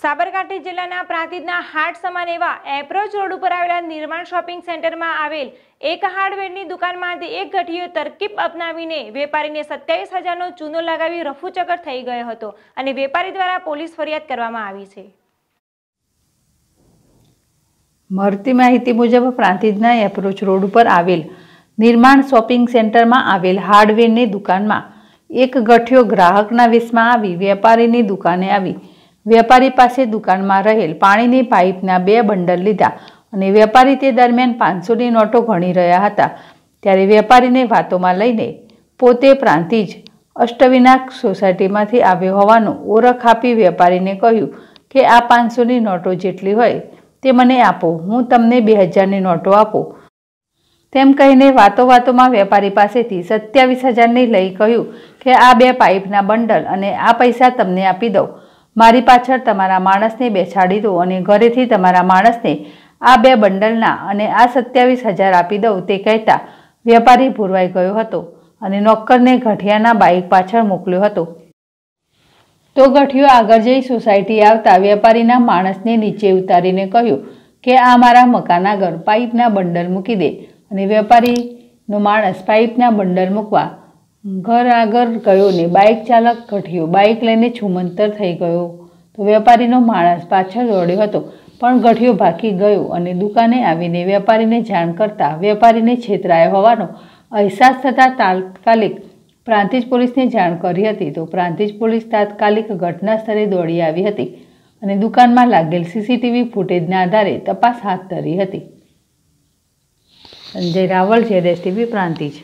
સાબરકાંઠા જિલ્લાના પ્રાંતિજના હાટ સમાન એવા એપ્રોચ રોડ ઉપર આવેલા નિર્માણ શોપિંગ સેન્ટરમાં આવેલ એક હાર્ડવેરની દુકાનમાંથી એક ગઠીયો તરકીબ અપનાવીને વેપારીને સત્યાવીસ હજારનો ચૂનો લગાવી રફુચક્કર થઈ ગયો હતો અને વેપારી દ્વારા પોલીસ ફરિયાદ કરવામાં આવી છે મળતી માહિતી મુજબ પ્રાંતિજના એપ્રોચ રોડ ઉપર આવેલ નિર્માણ શોપિંગ સેન્ટરમાં આવેલ હાર્ડવેરની દુકાનમાં એક ગઠીયો ગ્રાહકના વેશમાં આવી વેપારીની દુકાને આવી વેપારી પાસે દુકાનમાં રહેલ પાણીની પાઇપના બે બંડલ લીધા અને વેપારી તે દરમિયાન પાંચસોની નોટો ગણી રહ્યા હતા ત્યારે વેપારીને વાતોમાં લઈને પોતે પ્રાંતિ જ અષ્ટવિનાક સોસાયટીમાંથી આવ્યો હોવાનું ઓળખ આપી વેપારીને કહ્યું કે આ પાંચસોની નોટો જેટલી હોય તે મને આપો હું તમને બે હજારની નોટો આપો તેમ કહીને વાતો વાતોમાં વેપારી પાસેથી સત્યાવીસ હજારની લઈ કહ્યું કે આ બે પાઇપના બંડલ અને આ પૈસા તમને આપી દઉં મારી પાછળ તમારા માણસને બેસાડી દો અને ઘરેથી તમારા માણસને આ બે બંડલના અને આ સત્યાવીસ હજાર આપી દઉં તે કહેતા વેપારી ભૂરવાઈ ગયો હતો અને નોકરને ગઠિયાના બાઇક પાછળ મોકલ્યો હતો તો ગઠિયો આગળ જઈ સોસાયટી આવતા વેપારીના માણસને નીચે ઉતારીને કહ્યું કે આ મારા મકાન આગળ પાઇપના બંડલ મૂકી દે અને વેપારીનો માણસ પાઇપના બંડલ મૂકવા ઘર આગળ ગયો ને બાઇક ચાલક ઘટ્યો બાઇક લઈને છુમંતર થઈ ગયો તો વેપારીનો માણસ પાછળ દોડ્યો હતો પણ ગઠિયો ભાગી ગયો અને દુકાને આવીને વેપારીને જાણ કરતાં વેપારીને છેતરાયો હોવાનો અહેસાસ થતાં તાત્કાલિક પ્રાંતિજ પોલીસને જાણ કરી હતી તો પ્રાંતિજ પોલીસ તાત્કાલિક ઘટના સ્થળે દોડી આવી હતી અને દુકાનમાં લાગેલ સીસીટીવી ફૂટેજના આધારે તપાસ હાથ ધરી હતી Sanjay Raval Z S TV Prantij